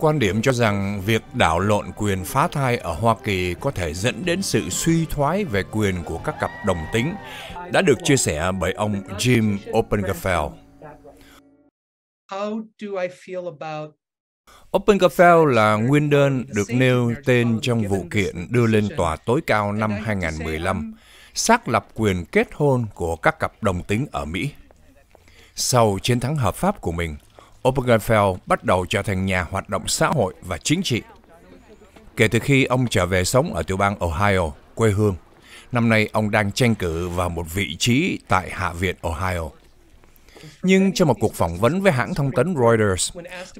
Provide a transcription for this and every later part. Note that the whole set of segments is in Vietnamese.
quan điểm cho rằng việc đảo lộn quyền phá thai ở Hoa Kỳ có thể dẫn đến sự suy thoái về quyền của các cặp đồng tính đã được chia sẻ bởi ông Jim Opengefell. Opengefell là nguyên đơn được nêu tên trong vụ kiện đưa lên tòa tối cao năm 2015, xác lập quyền kết hôn của các cặp đồng tính ở Mỹ. Sau chiến thắng hợp pháp của mình, Obergefell bắt đầu trở thành nhà hoạt động xã hội và chính trị. Kể từ khi ông trở về sống ở tiểu bang Ohio, quê hương, năm nay ông đang tranh cử vào một vị trí tại Hạ viện Ohio. Nhưng trong một cuộc phỏng vấn với hãng thông tấn Reuters,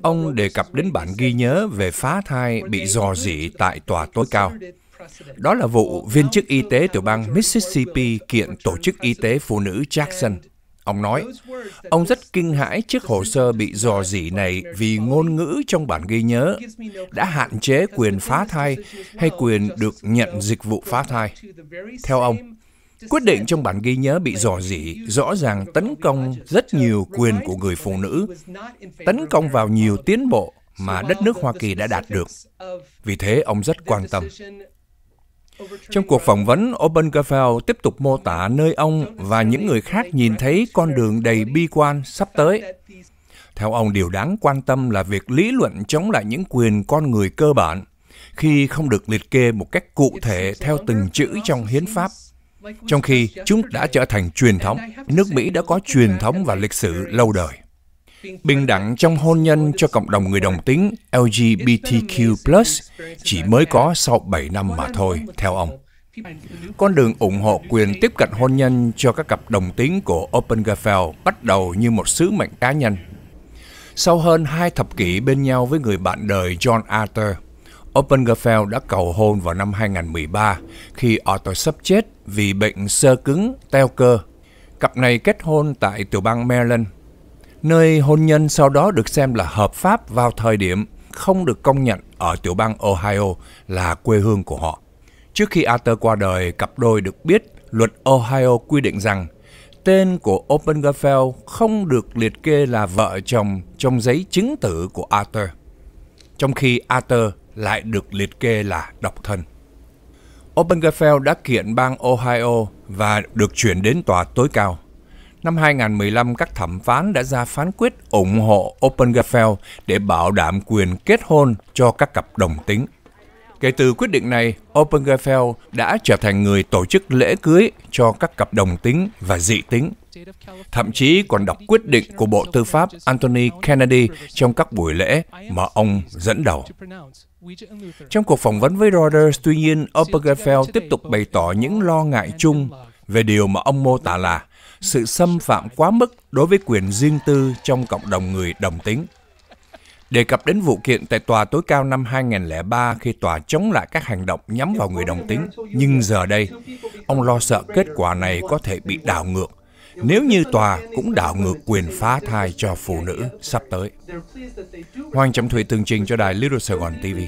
ông đề cập đến bản ghi nhớ về phá thai bị dò dỉ tại tòa tối cao. Đó là vụ viên chức y tế tiểu bang Mississippi kiện Tổ chức Y tế Phụ nữ Jackson Ông nói, ông rất kinh hãi trước hồ sơ bị dò dỉ này vì ngôn ngữ trong bản ghi nhớ đã hạn chế quyền phá thai hay quyền được nhận dịch vụ phá thai. Theo ông, quyết định trong bản ghi nhớ bị dò dỉ rõ ràng tấn công rất nhiều quyền của người phụ nữ, tấn công vào nhiều tiến bộ mà đất nước Hoa Kỳ đã đạt được. Vì thế, ông rất quan tâm. Trong cuộc phỏng vấn, Obergefell tiếp tục mô tả nơi ông và những người khác nhìn thấy con đường đầy bi quan sắp tới. Theo ông, điều đáng quan tâm là việc lý luận chống lại những quyền con người cơ bản khi không được liệt kê một cách cụ thể theo từng chữ trong hiến pháp. Trong khi chúng đã trở thành truyền thống, nước Mỹ đã có truyền thống và lịch sử lâu đời bình đẳng trong hôn nhân cho cộng đồng người đồng tính LGBTQ+, chỉ mới có sau 7 năm mà thôi, theo ông. Con đường ủng hộ quyền tiếp cận hôn nhân cho các cặp đồng tính của Oppengaffel bắt đầu như một sứ mệnh cá nhân. Sau hơn hai thập kỷ bên nhau với người bạn đời John Arthur, Oppengaffel đã cầu hôn vào năm 2013 khi Arthur sắp chết vì bệnh sơ cứng, teo cơ. Cặp này kết hôn tại tiểu bang Maryland nơi hôn nhân sau đó được xem là hợp pháp vào thời điểm không được công nhận ở tiểu bang Ohio là quê hương của họ. Trước khi Arthur qua đời, cặp đôi được biết luật Ohio quy định rằng tên của Oppenheimer không được liệt kê là vợ chồng trong giấy chứng tử của Arthur, trong khi Arthur lại được liệt kê là độc thân. Oppenheimer đã kiện bang Ohio và được chuyển đến tòa tối cao. Năm 2015, các thẩm phán đã ra phán quyết ủng hộ Obergefell để bảo đảm quyền kết hôn cho các cặp đồng tính. Kể từ quyết định này, Obergefell đã trở thành người tổ chức lễ cưới cho các cặp đồng tính và dị tính. Thậm chí còn đọc quyết định của Bộ Tư pháp Anthony Kennedy trong các buổi lễ mà ông dẫn đầu. Trong cuộc phỏng vấn với Reuters, tuy nhiên, Obergefell tiếp tục bày tỏ những lo ngại chung về điều mà ông mô tả là sự xâm phạm quá mức đối với quyền riêng tư trong cộng đồng người đồng tính. Đề cập đến vụ kiện tại tòa tối cao năm 2003 khi tòa chống lại các hành động nhắm vào người đồng tính, nhưng giờ đây, ông lo sợ kết quả này có thể bị đảo ngược nếu như tòa cũng đảo ngược quyền phá thai cho phụ nữ sắp tới. Hoàng Trọng Thủy tường trình cho đài Little Sài Gòn TV.